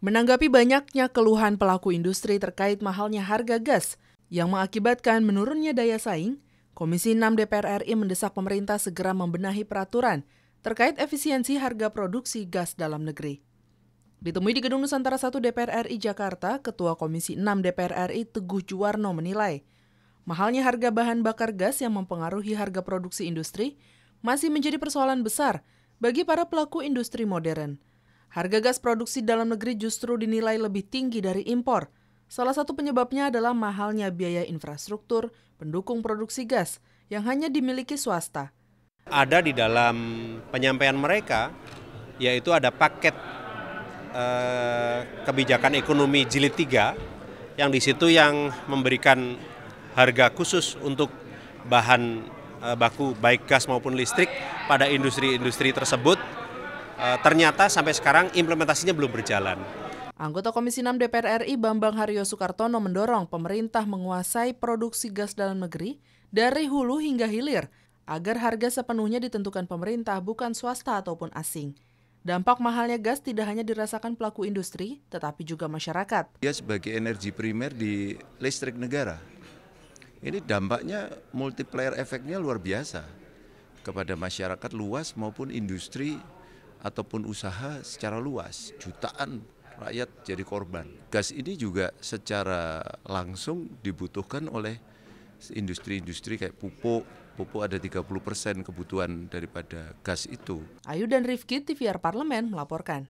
Menanggapi banyaknya keluhan pelaku industri terkait mahalnya harga gas yang mengakibatkan menurunnya daya saing, Komisi 6 DPR RI mendesak pemerintah segera membenahi peraturan terkait efisiensi harga produksi gas dalam negeri. Ditemui di Gedung Nusantara 1 DPR RI Jakarta, Ketua Komisi 6 DPR RI Teguh Juwarno menilai, Mahalnya harga bahan bakar gas yang mempengaruhi harga produksi industri masih menjadi persoalan besar bagi para pelaku industri modern. Harga gas produksi dalam negeri justru dinilai lebih tinggi dari impor. Salah satu penyebabnya adalah mahalnya biaya infrastruktur pendukung produksi gas yang hanya dimiliki swasta. Ada di dalam penyampaian mereka, yaitu ada paket eh, kebijakan ekonomi jilid 3 yang di situ yang memberikan harga khusus untuk bahan eh, baku baik gas maupun listrik pada industri-industri tersebut eh, ternyata sampai sekarang implementasinya belum berjalan. Anggota Komisi 6 DPR RI Bambang Haryo Soekartono mendorong pemerintah menguasai produksi gas dalam negeri dari hulu hingga hilir agar harga sepenuhnya ditentukan pemerintah bukan swasta ataupun asing. Dampak mahalnya gas tidak hanya dirasakan pelaku industri, tetapi juga masyarakat. Dia sebagai energi primer di listrik negara. Ini dampaknya multiplier efeknya luar biasa kepada masyarakat luas maupun industri ataupun usaha secara luas. Jutaan rakyat jadi korban. Gas ini juga secara langsung dibutuhkan oleh industri-industri kayak pupuk. Pupuk ada 30% kebutuhan daripada gas itu. Ayu dan Rifki TVR Parlemen melaporkan.